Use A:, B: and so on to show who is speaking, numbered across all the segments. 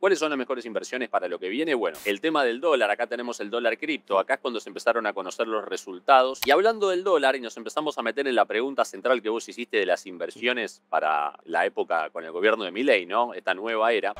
A: ¿Cuáles son las mejores inversiones para lo que viene? Bueno, el tema del dólar, acá tenemos el dólar cripto, acá es cuando se empezaron a conocer los resultados. Y hablando del dólar, y nos empezamos a meter en la pregunta central que vos hiciste de las inversiones para la época con el gobierno de Milei, ¿no? Esta nueva era.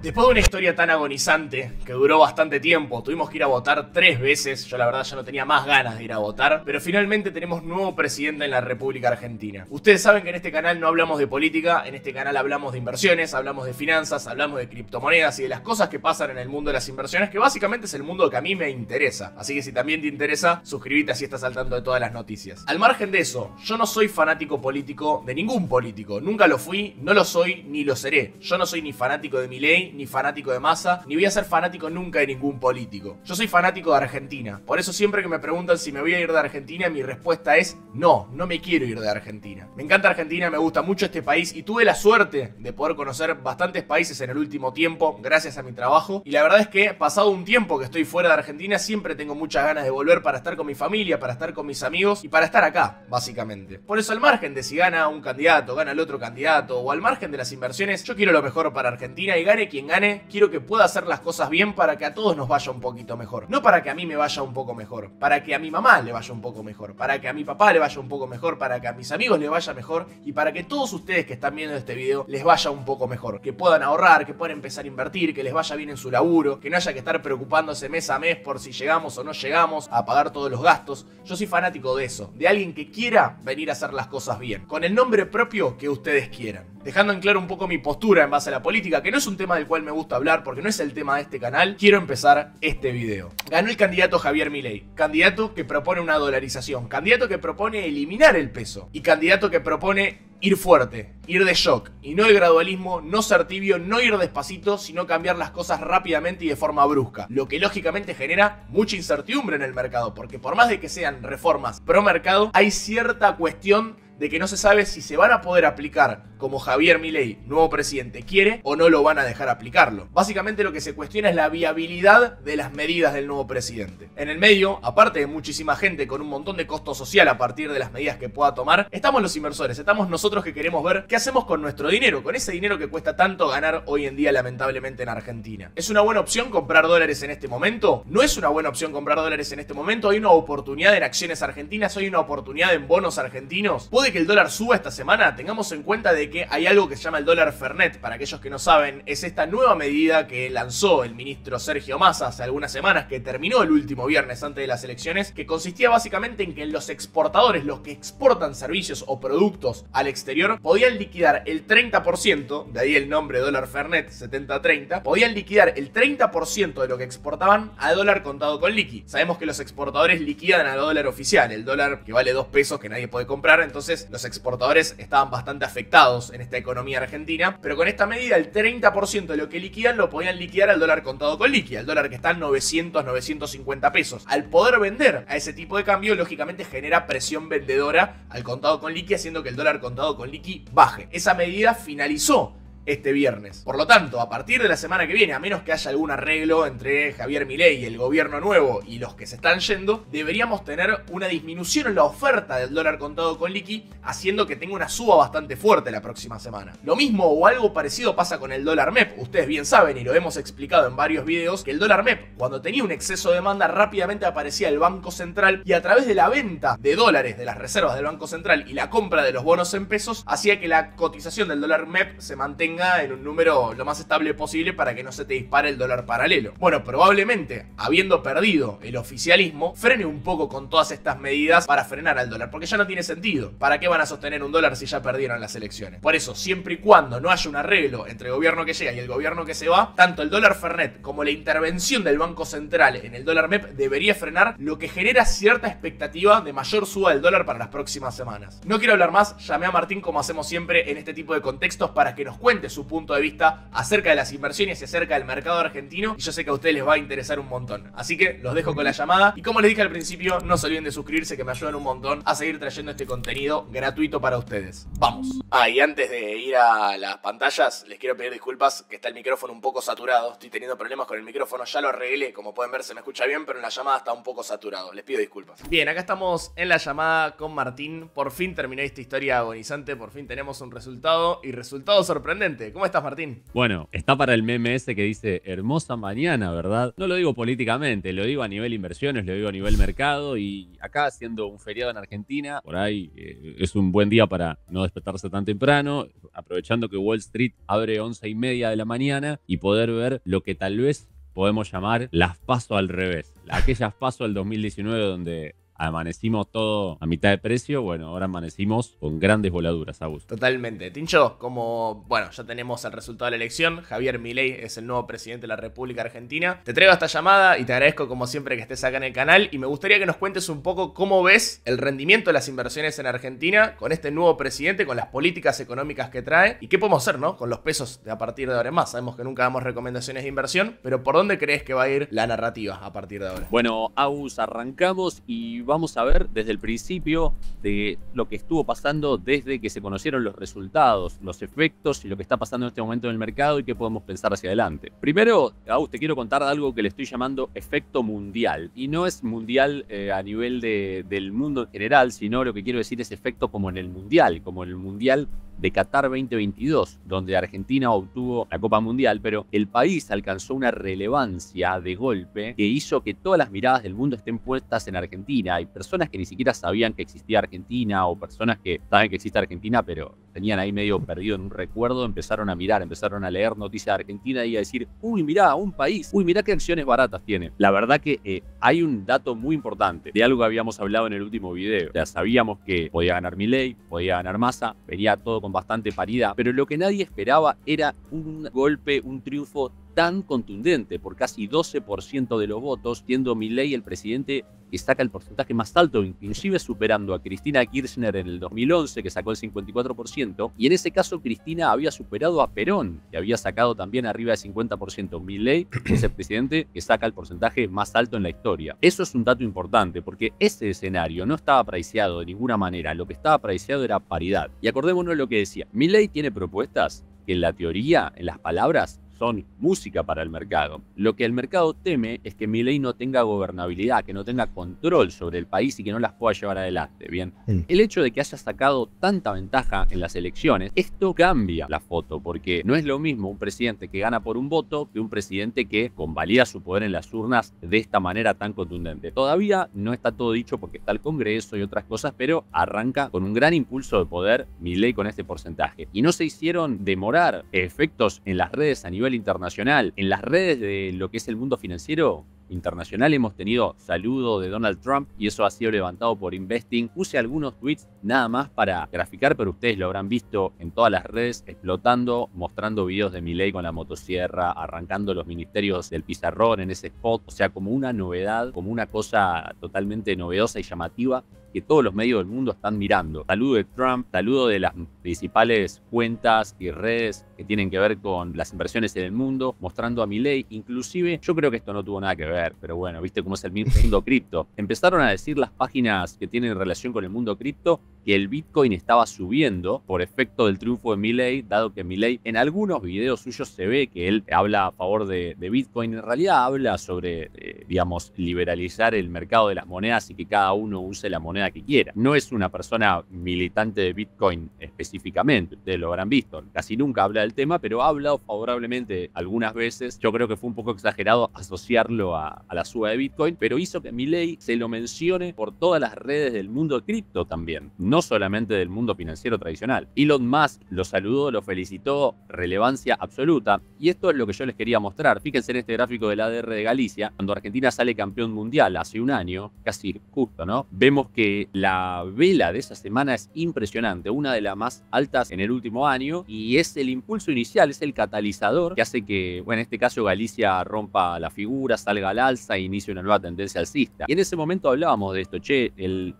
B: Después de una historia tan agonizante, que duró bastante tiempo, tuvimos que ir a votar tres veces, yo la verdad ya no tenía más ganas de ir a votar, pero finalmente tenemos nuevo presidente en la República Argentina. Ustedes saben que en este canal no hablamos de política, en este canal hablamos de inversiones, hablamos de finanzas, hablamos de criptomonedas y de las cosas que pasan en el mundo de las inversiones, que básicamente es el mundo que a mí me interesa. Así que si también te interesa, suscríbete así estás al tanto de todas las noticias. Al margen de eso, yo no soy fanático político de ningún político, nunca lo fui, no lo soy ni lo seré. Yo no soy ni fanático de mi ley ni fanático de masa, ni voy a ser fanático nunca de ningún político. Yo soy fanático de Argentina. Por eso siempre que me preguntan si me voy a ir de Argentina, mi respuesta es no, no me quiero ir de Argentina. Me encanta Argentina, me gusta mucho este país y tuve la suerte de poder conocer bastantes países en el último tiempo gracias a mi trabajo. Y la verdad es que pasado un tiempo que estoy fuera de Argentina, siempre tengo muchas ganas de volver para estar con mi familia, para estar con mis amigos y para estar acá, básicamente. Por eso al margen de si gana un candidato, gana el otro candidato o al margen de las inversiones, yo quiero lo mejor para Argentina y gane quien gane, quiero que pueda hacer las cosas bien para que a todos nos vaya un poquito mejor. No para que a mí me vaya un poco mejor, para que a mi mamá le vaya un poco mejor, para que a mi papá le vaya un poco mejor, para que a mis amigos le vaya mejor y para que todos ustedes que están viendo este video les vaya un poco mejor. Que puedan ahorrar, que puedan empezar a invertir, que les vaya bien en su laburo, que no haya que estar preocupándose mes a mes por si llegamos o no llegamos a pagar todos los gastos. Yo soy fanático de eso, de alguien que quiera venir a hacer las cosas bien, con el nombre propio que ustedes quieran dejando en claro un poco mi postura en base a la política, que no es un tema del cual me gusta hablar porque no es el tema de este canal, quiero empezar este video. Ganó el candidato Javier Milei, candidato que propone una dolarización, candidato que propone eliminar el peso y candidato que propone ir fuerte, ir de shock, y no el gradualismo, no ser tibio, no ir despacito, sino cambiar las cosas rápidamente y de forma brusca, lo que lógicamente genera mucha incertidumbre en el mercado, porque por más de que sean reformas pro mercado, hay cierta cuestión de que no se sabe si se van a poder aplicar como Javier Milei, nuevo presidente, quiere o no lo van a dejar aplicarlo. Básicamente lo que se cuestiona es la viabilidad de las medidas del nuevo presidente. En el medio, aparte de muchísima gente con un montón de costo social a partir de las medidas que pueda tomar, estamos los inversores, estamos nosotros que queremos ver qué hacemos con nuestro dinero, con ese dinero que cuesta tanto ganar hoy en día lamentablemente en Argentina. ¿Es una buena opción comprar dólares en este momento? No es una buena opción comprar dólares en este momento, hay una oportunidad en acciones argentinas, hay una oportunidad en bonos argentinos que el dólar suba esta semana, tengamos en cuenta de que hay algo que se llama el dólar Fernet. Para aquellos que no saben, es esta nueva medida que lanzó el ministro Sergio Massa hace algunas semanas, que terminó el último viernes antes de las elecciones, que consistía básicamente en que los exportadores, los que exportan servicios o productos al exterior, podían liquidar el 30%, de ahí el nombre dólar Fernet 70-30, podían liquidar el 30% de lo que exportaban a dólar contado con liqui. Sabemos que los exportadores liquidan al dólar oficial, el dólar que vale 2 pesos que nadie puede comprar, entonces los exportadores estaban bastante afectados en esta economía argentina, pero con esta medida el 30% de lo que liquidan lo podían liquidar al dólar contado con liqui Al dólar que está en 900, 950 pesos. Al poder vender a ese tipo de cambio, lógicamente genera presión vendedora al contado con liqui, haciendo que el dólar contado con liqui baje. Esa medida finalizó este viernes. Por lo tanto, a partir de la semana que viene, a menos que haya algún arreglo entre Javier Milei y el gobierno nuevo y los que se están yendo, deberíamos tener una disminución en la oferta del dólar contado con liqui, haciendo que tenga una suba bastante fuerte la próxima semana. Lo mismo o algo parecido pasa con el dólar MEP. Ustedes bien saben y lo hemos explicado en varios videos que el dólar MEP, cuando tenía un exceso de demanda, rápidamente aparecía el Banco Central y a través de la venta de dólares de las reservas del Banco Central y la compra de los bonos en pesos, hacía que la cotización del dólar MEP se mantenga en un número lo más estable posible para que no se te dispare el dólar paralelo. Bueno, probablemente, habiendo perdido el oficialismo, frene un poco con todas estas medidas para frenar al dólar, porque ya no tiene sentido. ¿Para qué van a sostener un dólar si ya perdieron las elecciones? Por eso, siempre y cuando no haya un arreglo entre el gobierno que llega y el gobierno que se va, tanto el dólar Fernet como la intervención del Banco Central en el dólar MEP debería frenar, lo que genera cierta expectativa de mayor suba del dólar para las próximas semanas. No quiero hablar más, llamé a Martín como hacemos siempre en este tipo de contextos para que nos cuente su punto de vista acerca de las inversiones y acerca del mercado argentino. Y yo sé que a ustedes les va a interesar un montón. Así que los dejo con la llamada. Y como les dije al principio, no se olviden de suscribirse que me ayudan un montón a seguir trayendo este contenido gratuito para ustedes. Vamos. Ah, y antes de ir a las pantallas, les quiero pedir disculpas que está el micrófono un poco saturado. Estoy teniendo problemas con el micrófono, ya lo arreglé. Como pueden ver, se me escucha bien, pero en la llamada está un poco saturado. Les pido disculpas. Bien, acá estamos en la llamada con Martín. Por fin terminé esta historia agonizante, por fin tenemos un resultado y resultado sorprendente ¿Cómo estás, Martín?
A: Bueno, está para el meme que dice hermosa mañana, ¿verdad? No lo digo políticamente, lo digo a nivel inversiones, lo digo a nivel mercado y acá siendo un feriado en Argentina, por ahí eh, es un buen día para no despertarse tan temprano, aprovechando que Wall Street abre 11 y media de la mañana y poder ver lo que tal vez podemos llamar las paso al revés, aquellas paso al 2019 donde amanecimos todo a mitad de precio, bueno, ahora amanecimos con grandes voladuras, Abus.
B: Totalmente. Tincho, como, bueno, ya tenemos el resultado de la elección, Javier Milei es el nuevo presidente de la República Argentina. Te traigo esta llamada y te agradezco como siempre que estés acá en el canal y me gustaría que nos cuentes un poco cómo ves el rendimiento de las inversiones en Argentina con este nuevo presidente, con las políticas económicas que trae y qué podemos hacer, ¿no? Con los pesos de a partir de ahora en más. Sabemos que nunca damos recomendaciones de inversión, pero ¿por dónde crees que va a ir la narrativa
A: a partir de ahora? Bueno, Abus, arrancamos y vamos a ver desde el principio de lo que estuvo pasando desde que se conocieron los resultados, los efectos y lo que está pasando en este momento en el mercado y qué podemos pensar hacia adelante. Primero, a te quiero contar algo que le estoy llamando efecto mundial. Y no es mundial eh, a nivel del mundo en general, sino lo que quiero decir es efecto como en el mundial, como en el mundial de Qatar 2022, donde Argentina obtuvo la Copa Mundial, pero el país alcanzó una relevancia de golpe que hizo que todas las miradas del mundo estén puestas en Argentina. Hay personas que ni siquiera sabían que existía Argentina o personas que saben que existe Argentina, pero tenían ahí medio perdido en un recuerdo, empezaron a mirar, empezaron a leer noticias de Argentina y a decir, uy, mirá, un país, uy, mirá qué acciones baratas tiene. La verdad que eh, hay un dato muy importante de algo que habíamos hablado en el último video. Ya sabíamos que podía ganar Milei, podía ganar Massa, venía todo con bastante paridad, pero lo que nadie esperaba era un golpe, un triunfo tan contundente por casi 12% de los votos, siendo ley el presidente que saca el porcentaje más alto, inclusive superando a Cristina Kirchner en el 2011, que sacó el 54%, y en ese caso Cristina había superado a Perón, que había sacado también arriba del 50%. Milley es el presidente que saca el porcentaje más alto en la historia. Eso es un dato importante, porque ese escenario no estaba apreciado de ninguna manera, lo que estaba apreciado era paridad. Y acordémonos lo que decía, Milley tiene propuestas que en la teoría, en las palabras, son música para el mercado. Lo que el mercado teme es que Milei no tenga gobernabilidad, que no tenga control sobre el país y que no las pueda llevar adelante. Bien, el hecho de que haya sacado tanta ventaja en las elecciones, esto cambia la foto, porque no es lo mismo un presidente que gana por un voto que un presidente que convalida su poder en las urnas de esta manera tan contundente. Todavía no está todo dicho porque está el Congreso y otras cosas, pero arranca con un gran impulso de poder Milei con este porcentaje. Y no se hicieron demorar efectos en las redes a nivel internacional. En las redes de lo que es el mundo financiero internacional. Hemos tenido saludo de Donald Trump y eso ha sido levantado por Investing. Puse algunos tweets nada más para graficar, pero ustedes lo habrán visto en todas las redes explotando, mostrando videos de Milei con la motosierra, arrancando los ministerios del pizarrón en ese spot. O sea, como una novedad, como una cosa totalmente novedosa y llamativa que todos los medios del mundo están mirando. Saludo de Trump, saludo de las principales cuentas y redes que tienen que ver con las inversiones en el mundo, mostrando a Milei. Inclusive, yo creo que esto no tuvo nada que ver pero bueno, viste cómo es el mundo cripto. Empezaron a decir las páginas que tienen relación con el mundo cripto que el Bitcoin estaba subiendo por efecto del triunfo de Milley, dado que Milley en algunos videos suyos se ve que él habla a favor de Bitcoin, en realidad habla sobre digamos, liberalizar el mercado de las monedas y que cada uno use la moneda que quiera. No es una persona militante de Bitcoin específicamente, ustedes lo habrán visto, casi nunca habla del tema, pero ha hablado favorablemente algunas veces. Yo creo que fue un poco exagerado asociarlo a, la suba de Bitcoin, pero hizo que ley se lo mencione por todas las redes del mundo cripto también, no solamente del mundo financiero tradicional. Elon Musk lo saludó, lo felicitó, relevancia absoluta, y esto es lo que yo les quería mostrar. Fíjense en este gráfico del ADR de Galicia, cuando Argentina sale campeón mundial hace un año, casi justo, ¿no? Vemos que la vela de esa semana es impresionante, una de las más altas en el último año y es el impulso inicial, es el catalizador que hace que, bueno, en este caso Galicia rompa la figura, salga al alza e inicie una nueva tendencia alcista. Y en ese momento hablábamos de esto, che,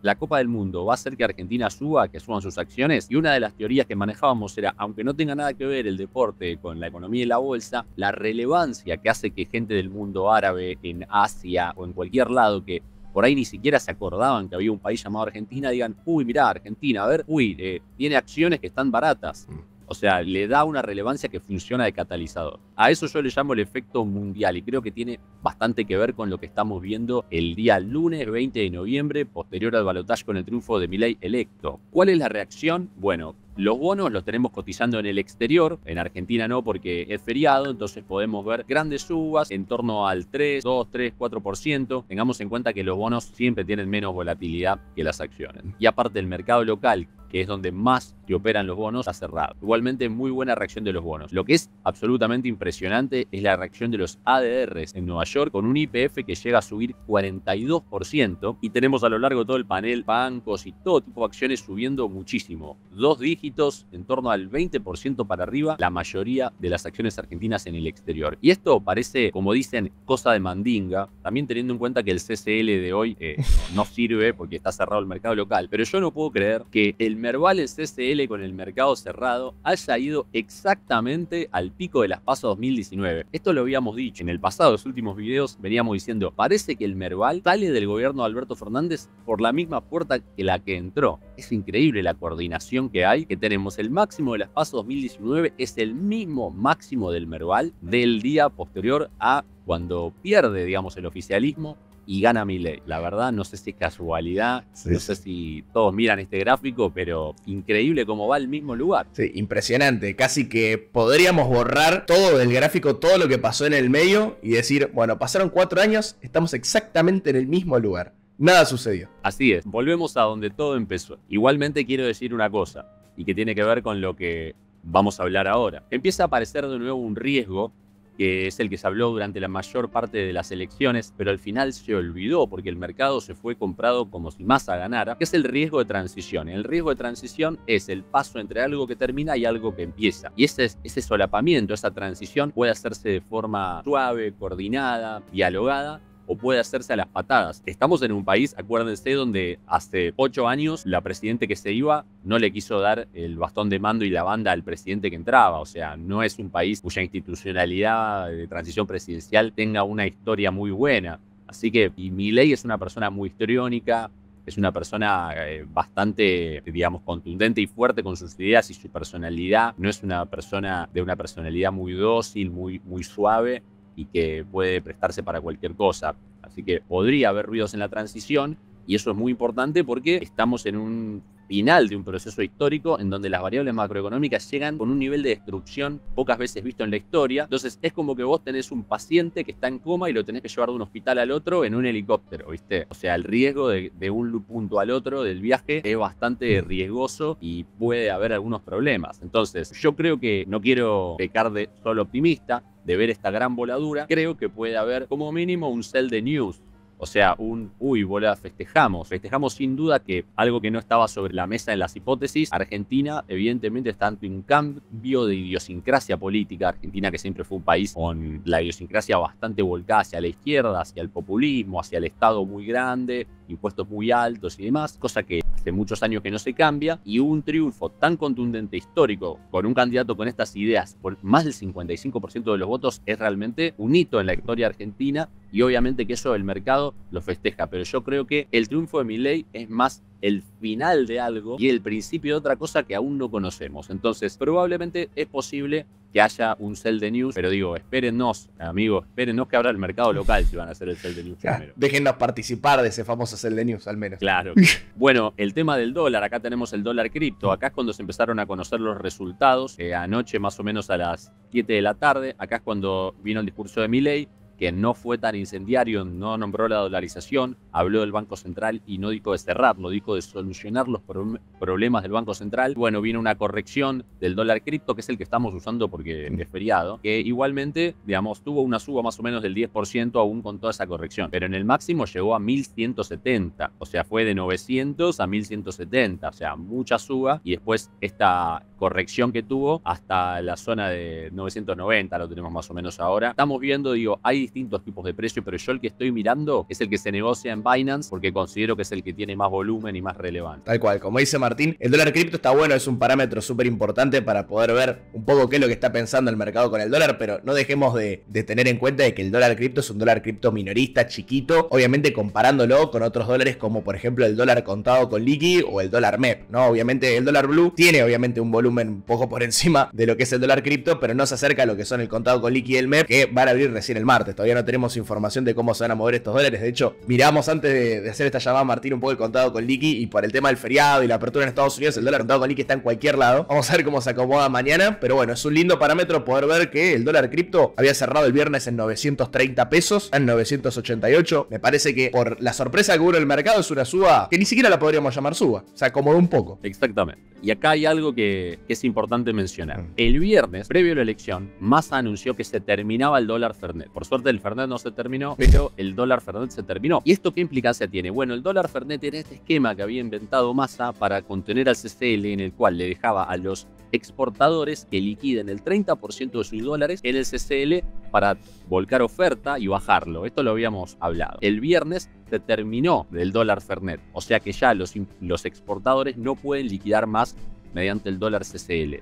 A: la Copa del Mundo va a hacer que Argentina suba, que suban sus acciones y una de las teorías que manejábamos era, aunque no tenga nada que ver el deporte con la economía y la bolsa, la relevancia que hace que gente del mundo árabe en Asia o en cualquier lado que por ahí ni siquiera se acordaban que había un país llamado Argentina, digan, uy, mirá, Argentina, a ver, uy, eh, tiene acciones que están baratas. Mm. O sea, le da una relevancia que funciona de catalizador. A eso yo le llamo el efecto mundial y creo que tiene bastante que ver con lo que estamos viendo el día lunes 20 de noviembre, posterior al balotaje con el triunfo de Milei electo. ¿Cuál es la reacción? Bueno, los bonos los tenemos cotizando en el exterior, en Argentina no porque es feriado, entonces podemos ver grandes subas en torno al 3, 2, 3, 4%. Tengamos en cuenta que los bonos siempre tienen menos volatilidad que las acciones. Y aparte el mercado local que es donde más que operan los bonos, a cerrado. Igualmente, muy buena reacción de los bonos. Lo que es absolutamente impresionante es la reacción de los ADRs en Nueva York con un IPF que llega a subir 42% y tenemos a lo largo de todo el panel bancos y todo tipo de acciones subiendo muchísimo. Dos dígitos, en torno al 20% para arriba, la mayoría de las acciones argentinas en el exterior. Y esto parece, como dicen, cosa de mandinga, también teniendo en cuenta que el CCL de hoy eh, no sirve porque está cerrado el mercado local. Pero yo no puedo creer que el Merval CCL este con el mercado cerrado haya ido exactamente al pico de las PASO 2019. Esto lo habíamos dicho en el pasado, los últimos videos veníamos diciendo, parece que el Merval sale del gobierno de Alberto Fernández por la misma puerta que la que entró. Es increíble la coordinación que hay, que tenemos el máximo de las PASO 2019 es el mismo máximo del Merval del día posterior a cuando pierde, digamos, el oficialismo y gana ley. La verdad, no sé si es casualidad, no sé si todos miran este gráfico, pero increíble cómo va al mismo lugar. Sí, impresionante. Casi que
B: podríamos borrar todo del gráfico, todo lo que pasó en el medio y decir, bueno, pasaron cuatro años, estamos exactamente en el mismo lugar. Nada sucedió.
A: Así es, volvemos a donde todo empezó. Igualmente quiero decir una cosa, y que tiene que ver con lo que vamos a hablar ahora. Empieza a aparecer de nuevo un riesgo que es el que se habló durante la mayor parte de las elecciones, pero al final se olvidó porque el mercado se fue comprado como si a ganara, que es el riesgo de transición. El riesgo de transición es el paso entre algo que termina y algo que empieza. Y ese, ese solapamiento, esa transición puede hacerse de forma suave, coordinada, dialogada, o puede hacerse a las patadas. Estamos en un país, acuérdense, donde hace ocho años la presidente que se iba no le quiso dar el bastón de mando y la banda al presidente que entraba. O sea, no es un país cuya institucionalidad de transición presidencial tenga una historia muy buena. Así que, y Milei es una persona muy historiónica, es una persona eh, bastante, digamos, contundente y fuerte con sus ideas y su personalidad. No es una persona de una personalidad muy dócil, muy suave y que puede prestarse para cualquier cosa. Así que podría haber ruidos en la transición y eso es muy importante porque estamos en un final de un proceso histórico en donde las variables macroeconómicas llegan con un nivel de destrucción pocas veces visto en la historia. Entonces es como que vos tenés un paciente que está en coma y lo tenés que llevar de un hospital al otro en un helicóptero, ¿viste? O sea, el riesgo de, un punto al otro del viaje es bastante mm. riesgoso y puede haber algunos problemas. Entonces yo creo que no quiero pecar de solo optimista, de ver esta gran voladura, creo que puede haber como mínimo un cel de news o sea, un, uy, bola, festejamos. Festejamos sin duda que algo que no estaba sobre la mesa en las hipótesis, Argentina evidentemente está ante un cambio de idiosincrasia política. Argentina que siempre fue un país con la idiosincrasia bastante volcada hacia la izquierda, hacia el populismo, hacia el Estado muy grande, impuestos muy altos y demás, cosa que hace muchos años que no se cambia, y un triunfo tan contundente histórico con un candidato con estas ideas por más del 55% de los votos es realmente un hito en la historia argentina y obviamente que eso el mercado lo festeja, pero yo creo que el triunfo de ley es más el final de algo y el principio de otra cosa que aún no conocemos. Entonces, probablemente es posible que haya un sell de news, pero digo, espérennos, amigos, espérennos que abra el mercado local si van a hacer el sell de news primero.
B: Déjenos participar de ese famoso sell de news, al menos. Claro.
A: bueno, el tema del dólar, acá tenemos el dólar cripto, acá es cuando se empezaron a conocer los resultados, eh, anoche más o menos a las 7 de la tarde, acá es cuando vino el discurso de Milley, que no fue tan incendiario, no nombró la dolarización, habló del Banco Central y no dijo de cerrar, no dijo de solucionar los problemas del Banco Central. Bueno, viene una corrección del dólar cripto, que es el que estamos usando porque es feriado, que igualmente, digamos, tuvo una suba más o menos del 10% aún con toda esa corrección, pero en el máximo llegó a 1170, o sea, fue de 900 a 1170, o sea, mucha suba y después esta corrección que tuvo hasta la zona de 990, lo tenemos más o menos ahora. Estamos viendo, digo, hay distintos tipos de precio, pero yo el que estoy mirando es el que se negocia en Binance porque considero que es el que tiene más volumen y más relevante.
B: Tal cual, como dice Martín, el dólar cripto está bueno, es un parámetro súper importante para poder ver un poco qué es lo que está pensando el mercado con el dólar, pero no dejemos de, tener en cuenta que el dólar cripto es un dólar cripto minorista, chiquito, obviamente comparándolo con otros dólares como por ejemplo el dólar contado con liqui o el dólar MEP, ¿no? Obviamente el dólar blue tiene obviamente un volumen un poco por encima de lo que es el dólar cripto, pero no se acerca a lo que son el contado con liqui y el MEP, que van a abrir recién el martes. Todavía no tenemos información de cómo se van a mover estos dólares. De hecho, miramos antes de, hacer esta llamada, Martín, un poco el contado con liqui y por el tema del feriado y la apertura en Estados Unidos, el dólar contado con liqui está en cualquier lado. Vamos a ver cómo se acomoda mañana, pero bueno, es un lindo parámetro poder ver que el dólar cripto había cerrado el viernes en 930 pesos, en 988. Me parece que por la sorpresa que hubo en el mercado es una suba que ni siquiera la podríamos llamar suba. Se acomodó un
A: poco. Exactamente. Y acá hay algo que que es importante mencionar. Mm. El viernes, previo a la elección, Massa anunció que se terminaba el dólar Fernet. Por suerte el Fernet no se terminó, pero el dólar Fernet se terminó. ¿Y esto qué implicancia tiene? Bueno, el dólar Fernet era este esquema que había inventado Massa para contener al CCL en el cual le dejaba a los exportadores que liquiden el 30% de sus dólares en el CCL para volcar oferta y bajarlo. Esto lo habíamos hablado. El viernes se terminó el dólar Fernet, o sea que ya los, los exportadores no pueden liquidar más mediante el dólar CCL.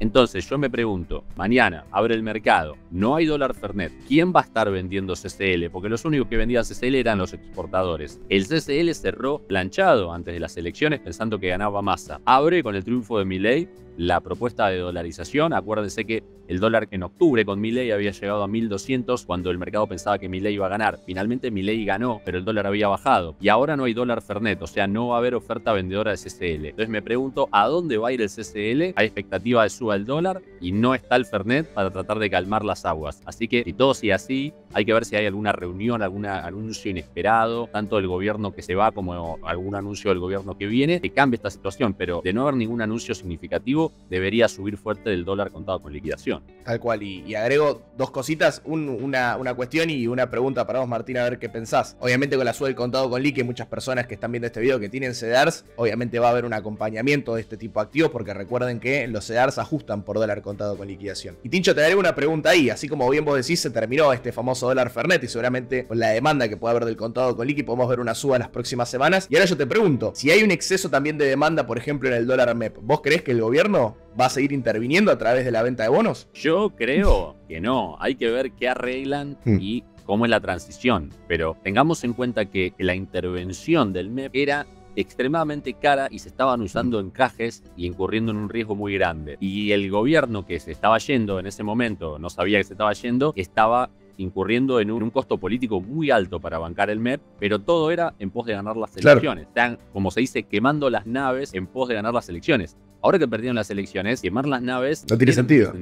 A: Entonces yo me pregunto, mañana abre el mercado, no hay dólar Fernet, ¿quién va a estar vendiendo CCL? Porque los únicos que vendían CCL eran los exportadores. El CCL cerró planchado antes de las elecciones pensando que ganaba masa. Abre con el triunfo de Milley la propuesta de dolarización. acuérdense que el dólar en octubre con Milei había llegado a 1.200 cuando el mercado pensaba que Milei iba a ganar. Finalmente Milei ganó, pero el dólar había bajado. Y ahora no hay dólar Fernet, o sea, no va a haber oferta vendedora de CCL. Entonces me pregunto, ¿a dónde va a ir el CCL? Hay expectativa de suba del dólar y no está el Fernet para tratar de calmar las aguas. Así que si todo sigue así, hay que ver si hay alguna reunión, algún anuncio inesperado, tanto del gobierno que se va como algún anuncio del gobierno que viene, que cambie esta situación. Pero de no haber ningún anuncio significativo, debería subir fuerte del dólar contado con liquidación. Tal cual, y,
B: agrego dos cositas, una, una, cuestión y una pregunta para vos, Martín, a ver qué pensás. Obviamente con la suba del contado con liqui, muchas personas que están viendo este video que tienen CEDARS, obviamente va a haber un acompañamiento de este tipo de activos, porque recuerden que los CEDARS ajustan por dólar contado con liquidación. Y Tincho, te haré una pregunta ahí, así como bien vos decís, se terminó este famoso dólar Fernet y seguramente con la demanda que puede haber del contado con liqui podemos ver una suba en las próximas semanas. Y ahora yo te pregunto, si hay un exceso también de demanda, por ejemplo, en el dólar MEP, ¿vos crees que el gobierno va a seguir interviniendo a través de la venta de bonos?
A: Yo creo que no. Hay que ver qué arreglan hmm. y cómo es la transición. Pero tengamos en cuenta que la intervención del MEP era extremadamente cara y se estaban usando encajes y incurriendo en un riesgo muy grande. Y el gobierno que se estaba yendo en ese momento, no sabía que se estaba yendo, estaba incurriendo en un, costo político muy alto para bancar el MEP, pero todo era en pos de ganar las elecciones. Están, como se dice, quemando las naves en pos de ganar las elecciones. Ahora que perdieron las elecciones, quemar las naves. No tiene, sentido.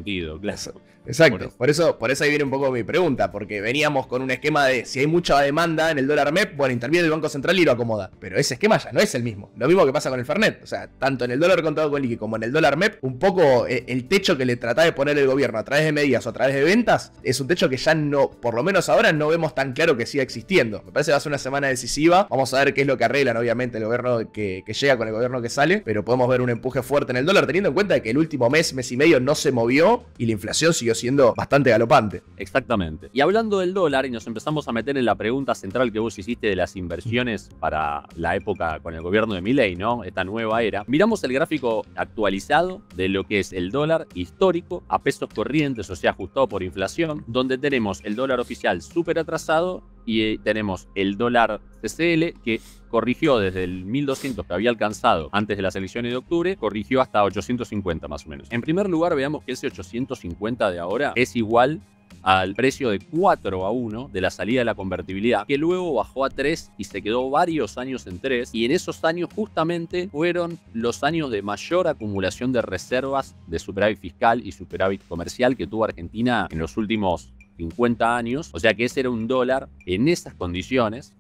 B: Exacto. Por eso. por eso. ahí viene un poco mi pregunta, porque veníamos con un esquema de si hay mucha demanda en el dólar MEP, bueno, interviene el Banco Central y lo acomoda. Pero ese esquema ya no es el mismo. Lo mismo que pasa con el Fernet. O sea, tanto en el dólar contado con líquido como en el dólar MEP, un poco eh, el techo que le trata de poner el gobierno a través de medidas o a través de ventas es un techo que ya no, por lo menos ahora, no vemos tan claro que siga existiendo. Me parece que va a ser una semana decisiva. Vamos a ver qué es lo que arreglan, obviamente, el gobierno que llega con el gobierno que sale, pero podemos ver un empuje fuerte en el dólar, teniendo en cuenta que el último mes, mes y medio no se movió y la inflación siguió
A: siendo bastante galopante. Exactamente. Y hablando del dólar, y nos empezamos a meter en la pregunta central que vos hiciste de las inversiones para la época con el gobierno de Milley, ¿no? Esta nueva era. Miramos el gráfico actualizado de lo que es el dólar histórico a pesos corrientes, o sea, ajustado por inflación, donde tenemos el dólar oficial súper atrasado y eh, tenemos el dólar CCL que corrigió desde el 1200 que había alcanzado antes de las elecciones de octubre, corrigió hasta 850 más o menos. En primer lugar, veamos que ese 850 de ahora es igual al precio de 4 a 1 de la salida de la convertibilidad, que luego bajó a 3 y se quedó varios años en 3. Y en esos años justamente fueron los años de mayor acumulación de reservas de superávit fiscal y superávit comercial que tuvo Argentina en los últimos 50 años, o sea que ese era un dólar en esas condiciones,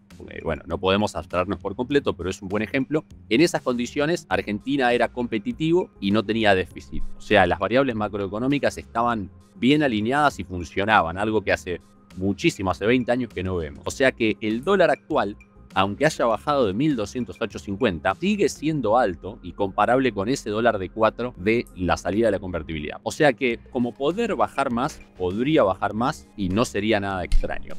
A: bueno, no podemos abstraernos por completo, pero es un buen ejemplo. En esas condiciones, Argentina era competitivo y no tenía déficit. O sea, las variables macroeconómicas estaban bien alineadas y funcionaban, algo que hace muchísimo, hace 20 años que no vemos. O sea que el dólar actual aunque haya bajado de 1.208.50, sigue siendo alto y comparable con ese dólar de 4 de la salida de la convertibilidad. O sea que como poder bajar más, podría bajar más y no sería nada extraño.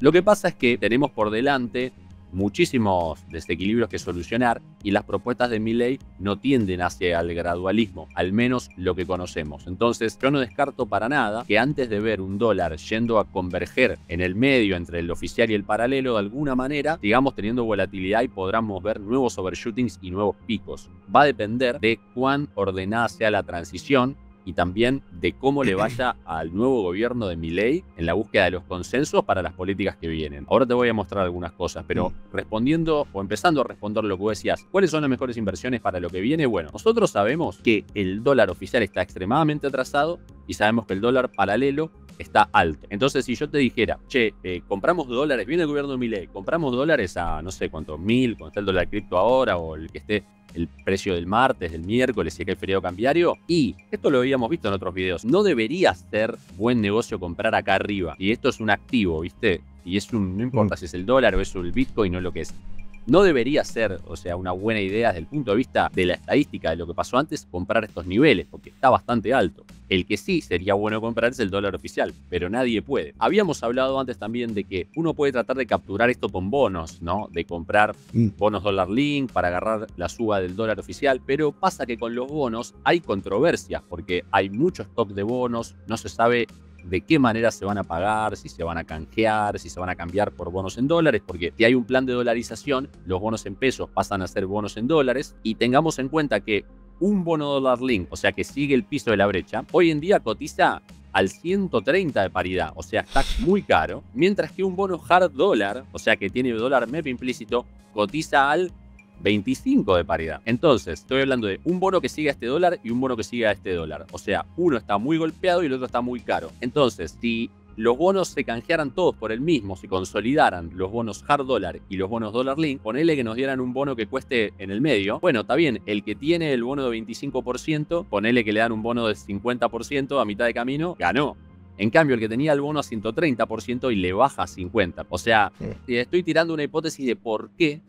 A: Lo que pasa es que tenemos por delante muchísimos desequilibrios que solucionar y las propuestas de ley no tienden hacia el gradualismo, al menos lo que conocemos. Entonces, yo no descarto para nada que antes de ver un dólar yendo a converger en el medio entre el oficial y el paralelo de alguna manera, digamos teniendo volatilidad y podamos ver nuevos overshootings y nuevos picos. Va a depender de cuán ordenada sea la transición y también de cómo le vaya al nuevo gobierno de Milei en la búsqueda de los consensos para las políticas que vienen. Ahora te voy a mostrar algunas cosas, pero mm. respondiendo o empezando a responder lo que vos decías, ¿cuáles son las mejores inversiones para lo que viene? Bueno, nosotros sabemos que el dólar oficial está extremadamente atrasado y sabemos que el dólar paralelo está alto. Entonces, si yo te dijera, che, eh, compramos dólares, viene el gobierno de Milei, compramos dólares a no sé cuántos mil, cuánto está el dólar cripto ahora o el que esté el precio del martes, del miércoles, si es que hay periodo cambiario. Y esto lo habíamos visto en otros videos. No debería ser buen negocio comprar acá arriba. Y esto es un activo, ¿viste? Y es no importa si es el dólar o es el Bitcoin o lo que es. No debería ser, o sea, una buena idea desde el punto de vista de la estadística de lo que pasó antes, comprar estos niveles, porque está bastante alto. El que sí sería bueno comprar es el dólar oficial, pero nadie puede. Habíamos hablado antes también de que uno puede tratar de capturar esto con bonos, ¿no? De comprar mm. bonos dólar link para agarrar la suba del dólar oficial, pero pasa que con los bonos hay controversias porque hay mucho stock de bonos, no se sabe de qué manera se van a pagar, si se van a canjear, si se van a cambiar por bonos en dólares, porque si hay un plan de dolarización, los bonos en pesos pasan a ser bonos en dólares y tengamos en cuenta que un bono dólar link, o sea que sigue el piso de la brecha, hoy en día cotiza al 130 de paridad, o sea, está muy caro, mientras que un bono hard dólar, o sea que tiene dólar MEP implícito, cotiza al 25 de paridad. Entonces, estoy hablando de un bono que sigue a este dólar y un bono que sigue a este dólar. O sea, uno está muy golpeado y el otro está muy caro. Entonces, si los bonos se canjearan todos por el mismo, se consolidaran los bonos hard dollar y los bonos dollar link, ponele que nos dieran un bono que cueste en el medio, bueno, está bien, el que tiene el bono de 25%, ponele que le dan un bono de 50% a mitad de camino, ganó. En cambio, el que tenía el bono a 130% y le baja a 50%. O sea, estoy tirando una hipótesis de por qué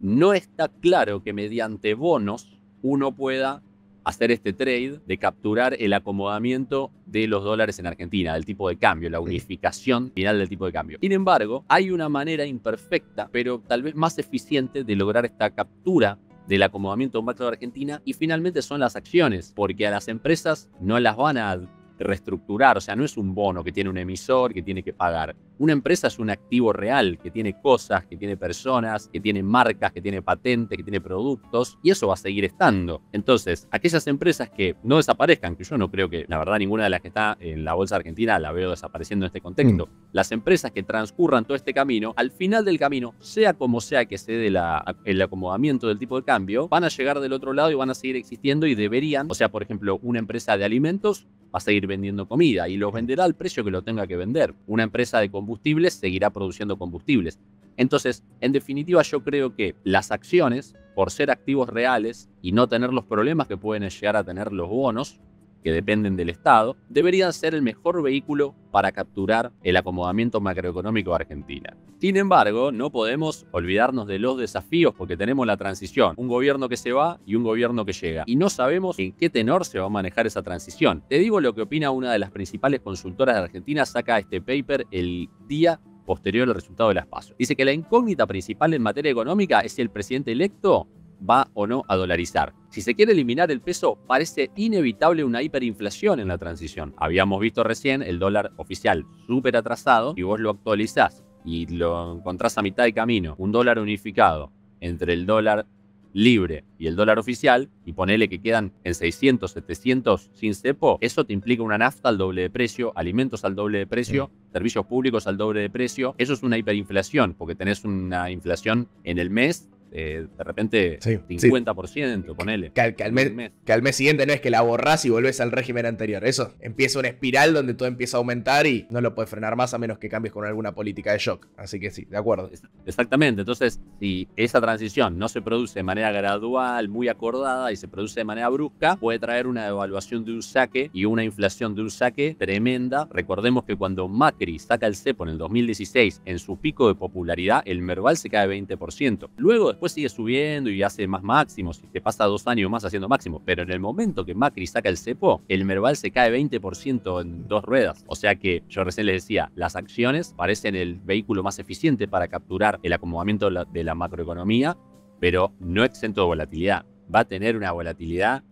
A: no está claro que mediante bonos uno pueda hacer este trade de capturar el acomodamiento de los dólares en Argentina, del tipo de cambio, la unificación final del tipo de cambio. Sin embargo, hay una manera imperfecta, pero tal vez más eficiente de lograr esta captura del acomodamiento de un de Argentina y finalmente son las acciones, porque a las empresas no las van a reestructurar, o sea, no es un bono que tiene un emisor que tiene que pagar. Una empresa es un activo real que tiene cosas, que tiene personas, que tiene marcas, que tiene patentes, que tiene productos y eso va a seguir estando. Entonces, aquellas empresas que no desaparezcan, que yo no creo que, la verdad, ninguna de las que está en la bolsa argentina la veo desapareciendo en este contexto, mm. las empresas que transcurran todo este camino, al final del camino, sea como sea que se dé el acomodamiento del tipo de cambio, van a llegar del otro lado y van a seguir existiendo y deberían, o sea, por ejemplo, una empresa de alimentos va a seguir vendiendo comida y los venderá al precio que lo tenga que vender. Una empresa de combustibles seguirá produciendo combustibles. Entonces, en definitiva, yo creo que las acciones, por ser activos reales y no tener los problemas que pueden llegar a tener los bonos, que dependen del Estado, deberían ser el mejor vehículo para capturar el acomodamiento macroeconómico de Argentina. Sin embargo, no podemos olvidarnos de los desafíos porque tenemos la transición, un gobierno que se va y un gobierno que llega, y no sabemos en qué tenor se va a manejar esa transición. Te digo lo que opina una de las principales consultoras de Argentina, saca este paper el día posterior al resultado de las pasos. Dice que la incógnita principal en materia económica es si el presidente electo va o no a dolarizar. Si se quiere eliminar el peso, parece inevitable una hiperinflación en la transición. Habíamos visto recién el dólar oficial súper atrasado y vos lo actualizás y lo encontrás a mitad de camino, un dólar unificado entre el dólar libre y el dólar oficial y ponele que quedan en 600, 700 sin cepo, eso te implica una nafta al doble de precio, alimentos al doble de precio, servicios públicos al doble de precio. Eso es una hiperinflación, porque tenés una inflación en el mes eh, de repente 50%, ponele. Que, al,
B: mes, que, al mes, siguiente no es que la borrás y volvés al régimen anterior. Eso empieza una espiral donde todo empieza a aumentar y no lo puedes frenar más a menos que cambies con alguna política de shock. Así que sí, de acuerdo.
A: Exactamente. Entonces, si esa transición no se produce de manera gradual, muy acordada y se produce de manera brusca, puede traer una devaluación de un saque y una inflación de un saque tremenda. Recordemos que cuando Macri saca el CEPO en el 2016, en su pico de popularidad, el Merval se cae 20%. Luego, pues sigue subiendo y hace más máximos y te pasa dos años más haciendo máximos. Pero en el momento que Macri saca el cepo, el Merval se cae 20% en dos ruedas. O sea que yo recién les decía, las acciones parecen el vehículo más eficiente para capturar el acomodamiento de la, macroeconomía, pero no exento de volatilidad. Va a tener una volatilidad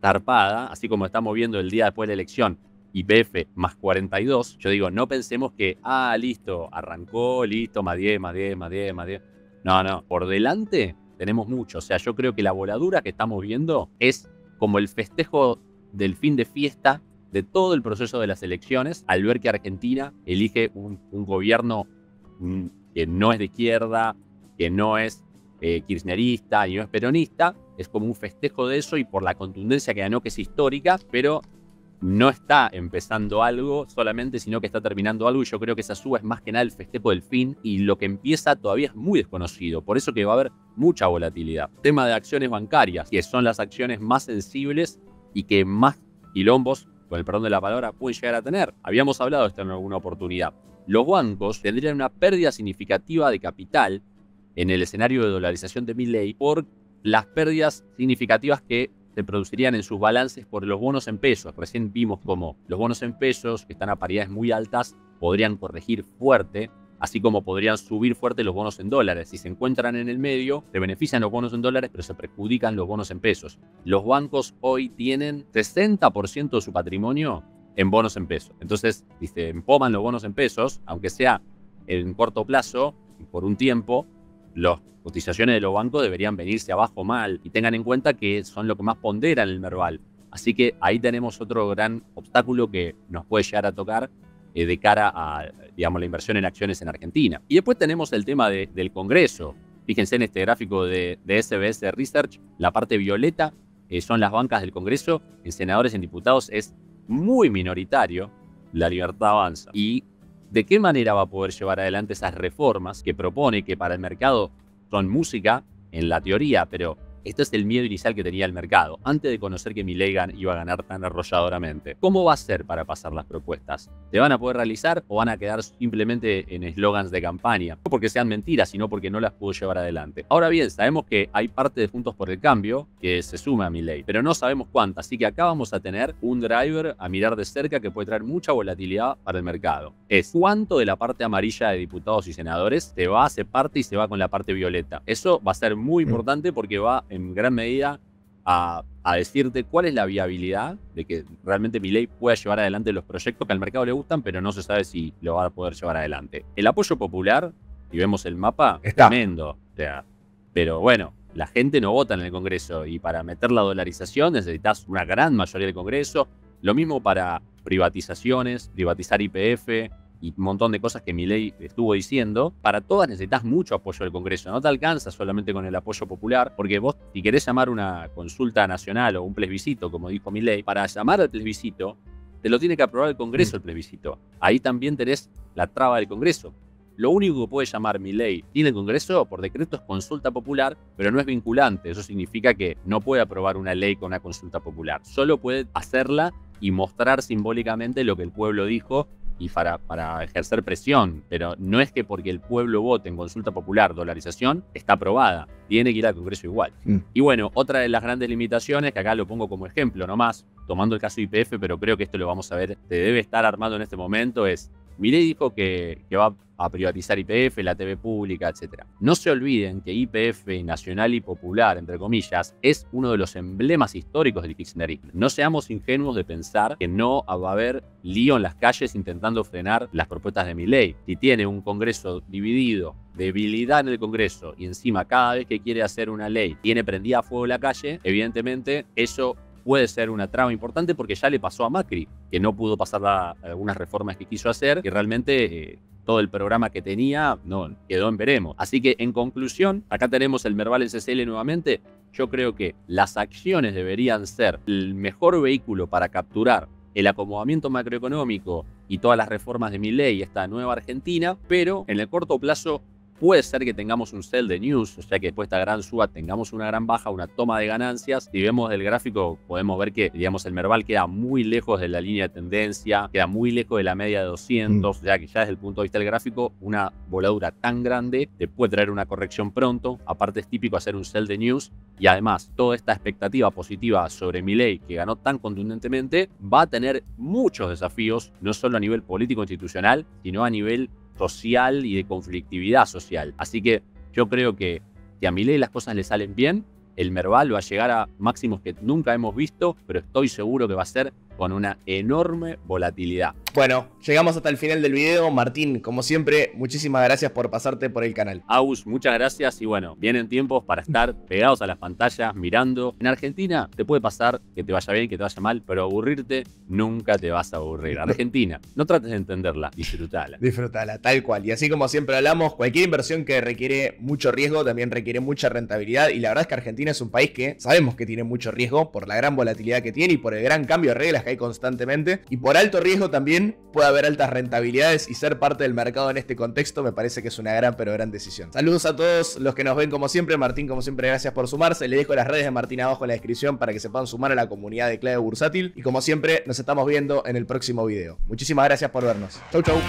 A: tarpada, así como estamos viendo el día después de la elección, IPF más 42, yo digo, no pensemos que, ah, listo, arrancó, listo, más 10, más 10, más 10, más 10. No, no, por delante tenemos mucho. O sea, yo creo que la voladura que estamos viendo es como el festejo del fin de fiesta de todo el proceso de las elecciones al ver que Argentina elige un, gobierno mm, que no es de izquierda, que no es eh, kirchnerista y no es peronista. Es como un festejo de eso y por la contundencia que ganó, que es histórica, pero no está empezando algo solamente, sino que está terminando algo. Y yo creo que esa suba es más que nada el festejo del fin y lo que empieza todavía es muy desconocido. Por eso que va a haber mucha volatilidad. Tema de acciones bancarias, que son las acciones más sensibles y que más quilombos, con el perdón de la palabra, pueden llegar a tener. Habíamos hablado de esto en alguna oportunidad. Los bancos tendrían una pérdida significativa de capital en el escenario de dolarización de ley por las pérdidas significativas que se producirían en sus balances por los bonos en pesos. Recién vimos cómo los bonos en pesos, que están a paridades muy altas, podrían corregir fuerte, así como podrían subir fuerte los bonos en dólares. Si se encuentran en el medio, se benefician los bonos en dólares, pero se perjudican los bonos en pesos. Los bancos hoy tienen 60% de su patrimonio en bonos en pesos. Entonces, si se empoman los bonos en pesos, aunque sea en corto plazo, por un tiempo, las cotizaciones de los bancos deberían venirse abajo mal y tengan en cuenta que son lo que más ponderan el Merval. Así que ahí tenemos otro gran obstáculo que nos puede llegar a tocar eh, de cara a, digamos, la inversión en acciones en Argentina. Y después tenemos el tema del Congreso. Fíjense en este gráfico de, SBS Research, la parte violeta eh, son las bancas del Congreso, en senadores, en diputados, es muy minoritario la libertad avanza. Y de qué manera va a poder llevar adelante esas reformas que propone, que para el mercado son música en la teoría, pero este es el miedo inicial que tenía el mercado, antes de conocer que Millegan iba a ganar tan arrolladoramente. ¿Cómo va a ser para pasar las propuestas? ¿Se van a poder realizar o van a quedar simplemente en eslogans de campaña? No porque sean mentiras, sino porque no las pudo llevar adelante. Ahora bien, sabemos que hay parte de Juntos por el Cambio que se suma a ley, pero no sabemos cuánta, así que acá vamos a tener un driver a mirar de cerca que puede traer mucha volatilidad para el mercado. Es cuánto de la parte amarilla de diputados y senadores se va, a hacer parte y se va con la parte violeta. Eso va a ser muy mm. importante porque va en en gran medida a, decirte cuál es la viabilidad de que realmente mi ley pueda llevar adelante los proyectos que al mercado le gustan, pero no se sabe si lo va a poder llevar adelante. El apoyo popular, si vemos el mapa, es tremendo. O sea, pero bueno, la gente no vota en el Congreso y para meter la dolarización necesitas una gran mayoría del Congreso. Lo mismo para privatizaciones, privatizar IPF, y un montón de cosas que mi ley estuvo diciendo, para todas necesitas mucho apoyo del Congreso. No te alcanza solamente con el apoyo popular, porque vos, si querés llamar una consulta nacional o un plebiscito, como dijo mi ley, para llamar al plebiscito, te lo tiene que aprobar el Congreso mm. el plebiscito. Ahí también tenés la traba del Congreso. Lo único que puede llamar mi ley tiene el Congreso por decreto es consulta popular, pero no es vinculante. Eso significa que no puede aprobar una ley con una consulta popular. Solo puede hacerla y mostrar simbólicamente lo que el pueblo dijo y para, para ejercer presión, pero no es que porque el pueblo vote en consulta popular dolarización, está aprobada, tiene que ir al Congreso igual. Mm. Y bueno, otra de las grandes limitaciones, que acá lo pongo como ejemplo nomás, tomando el caso IPF, pero creo que esto lo vamos a ver, se debe estar armado en este momento, es Milei dijo que, va a privatizar IPF, la TV pública, etc. No se olviden que IPF nacional y popular, entre comillas, es uno de los emblemas históricos del kirchnerismo. No seamos ingenuos de pensar que no va a haber lío en las calles intentando frenar las propuestas de Milei. Si tiene un Congreso dividido, debilidad en el Congreso y encima cada vez que quiere hacer una ley tiene prendida a fuego la calle, evidentemente eso puede ser una trama importante porque ya le pasó a Macri, que no pudo pasar algunas reformas que quiso hacer y realmente eh, todo el programa que tenía no quedó en veremos. Así que en conclusión, acá tenemos el Merval en CCL nuevamente. Yo creo que las acciones deberían ser el mejor vehículo para capturar el acomodamiento macroeconómico y todas las reformas de mi ley, esta nueva Argentina, pero en el corto plazo Puede ser que tengamos un sell de news, o sea que después de esta gran suba tengamos una gran baja, una toma de ganancias. Si vemos el gráfico, podemos ver que, digamos, el Merval queda muy lejos de la línea de tendencia, queda muy lejos de la media de 200, ya mm. que ya desde el punto de vista del gráfico, una voladura tan grande te puede traer una corrección pronto. Aparte, es típico hacer un sell de news y además toda esta expectativa positiva sobre ley que ganó tan contundentemente va a tener muchos desafíos, no solo a nivel político e institucional, sino a nivel social y de conflictividad social. Así que yo creo que si a Milei las cosas le salen bien, el Merval va a llegar a máximos que nunca hemos visto, pero estoy seguro que va a ser con una enorme volatilidad. Bueno,
B: llegamos hasta el final del video. Martín, como siempre, muchísimas gracias por pasarte por el canal.
A: Aus, muchas gracias y bueno, vienen tiempos para estar pegados a las pantallas, mirando. En Argentina te puede pasar que te vaya bien, que te vaya mal, pero aburrirte nunca te vas a aburrir. Argentina, no trates de entenderla, disfrutala.
B: Disfrutala, tal cual.
A: Y así como siempre hablamos, cualquier inversión que requiere
B: mucho riesgo también requiere mucha rentabilidad y la verdad es que Argentina es un país que sabemos que tiene mucho riesgo por la gran volatilidad que tiene y por el gran cambio de reglas constantemente. Y por alto riesgo también puede haber altas rentabilidades y ser parte del mercado en este contexto me parece que es una gran pero gran decisión. Saludos a todos los que nos ven como siempre. Martín, como siempre, gracias por sumarse. Le dejo las redes de Martín abajo en la descripción para que se puedan sumar a la comunidad de Clave Bursátil. Y como siempre, nos estamos viendo en el próximo video. Muchísimas gracias por vernos. Chau, chau.